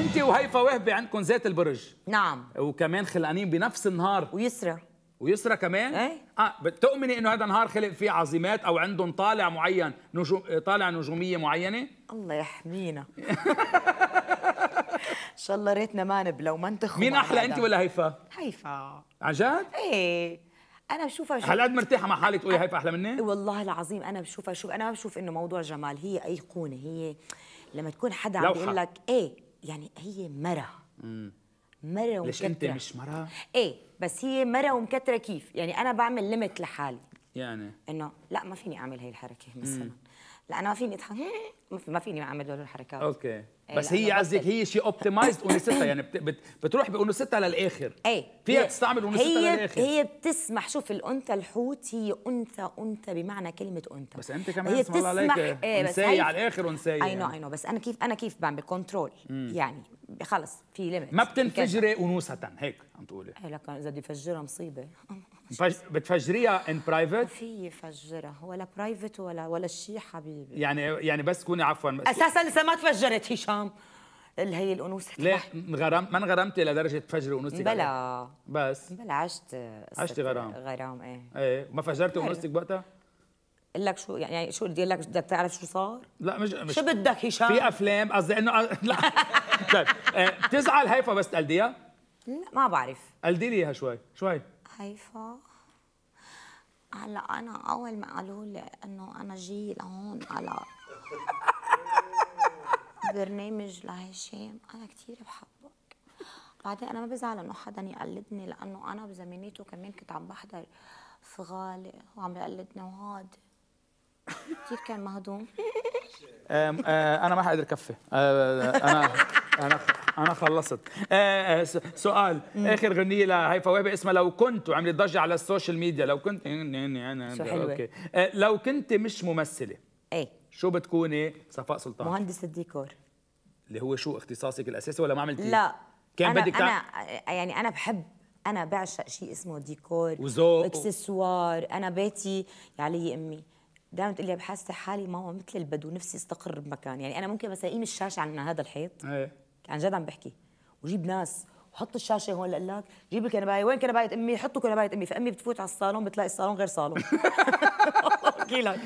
انت وهيفا وهبي عندكم ذات البرج نعم وكمان خلقانين بنفس النهار ويسرى ويسرى كمان ايه اه بتؤمني انه هذا النهار خلق فيه عظيمات او عندهم طالع معين نجو... طالع نجوميه معينه الله يحمينا ان شاء الله ريتنا ما نبلو ما نتخم مين احلى انت ولا هيفا هيفا عن جد ايه انا بشوفها شوف هل قد مرتاحه مع حالك تقولي هيفا احلى مني والله العظيم انا بشوفها شوف انا ما بشوف انه موضوع جمال هي ايقونه هي لما تكون حدا عم بيقول لك ايه يعني هي مرة مرة ومكترة ليش انت مش مرة؟ ايه بس هي مرة ومكترة كيف؟ يعني انا بعمل ليمت لحالي يعني انه لا ما فيني اعمل هي الحركه مثلا لا انا ما فيني اضحك ما فيني اعمل هدول الحركات اوكي إيه، بس هي قصدك هي شيء اوبتمايزد انوثتها يعني بت بت بتروح بانوثتها للاخر اي فيها تستعمل انوثتها للاخر هي بتسمح شوف الانثى الحوت هي انثى انثى بمعنى كلمه انثى بس انت كمان هي بتسمح عليك ايه على الاخر انثى اي نو اي نو بس انا كيف انا كيف بعمل كنترول يعني خلص في ليميت ما بتنفجري انوثه هيك عم تقولي اي لكن اذا بدي افجرها مصيبه بتفجريها ان برايفت؟ ما في فجرها ولا برايفت ولا ولا شيء حبيبي يعني يعني بس كوني عفوا اساسا لسه ما تفجرت هشام اللي هي الانوثه ليه غرام ما انغرمتي لدرجه تفجري انوثتك بلا بس بلا عشت عشتي غرام غرام ايه ايه ما فجرتي انوثتك وقتها؟ اقول لك شو يعني شو بدي اقول لك بدك تعرف شو صار؟ لا مش, مش شو بدك هشام؟ في افلام قصدي انه لا طيب إيه، بتزعل هيفا بس تقلديها؟ لا ما بعرف قلدي لي اياها شوي شوي هيفا هلا انا اول ما قالوا لي انه انا جاي لهون على برنامج لهشام انا كثير بحبك بعدين انا ما بزعل انه حدا يقلدني لانه انا بزمانيته كمان كنت عم بحضر في غالي وعم يقلدني وهاد كثير كان مهضوم آه، انا ما حقدر كفي آه، آه، انا خلصت آه آه سؤال مم. اخر غنيه لهيفا وهبي اسمها لو كنت وعملت ضجه على السوشيال ميديا لو كنت انا اوكي آه لو كنت مش ممثله ايه شو بتكوني صفاء سلطان مهندسه ديكور اللي هو شو اختصاصك الاساسي ولا ما عملتي لا كان بدك انا آه، يعني انا بحب انا بعشق شيء اسمه ديكور وذوق اكسسوار انا بيتي علي يعني امي دائما تقول لي بحس حالي ماما مثل البدو نفسي استقر بمكان يعني انا ممكن بس اقيم الشاشه عن هذا الحيط ايه عن جد عم بحكي وجيب ناس وحط الشاشه هون لقلك لك جيب الكنبايه وين كنبايه امي حطوا كنبايه امي فامي بتفوت على الصالون بتلاقي الصالون غير صالون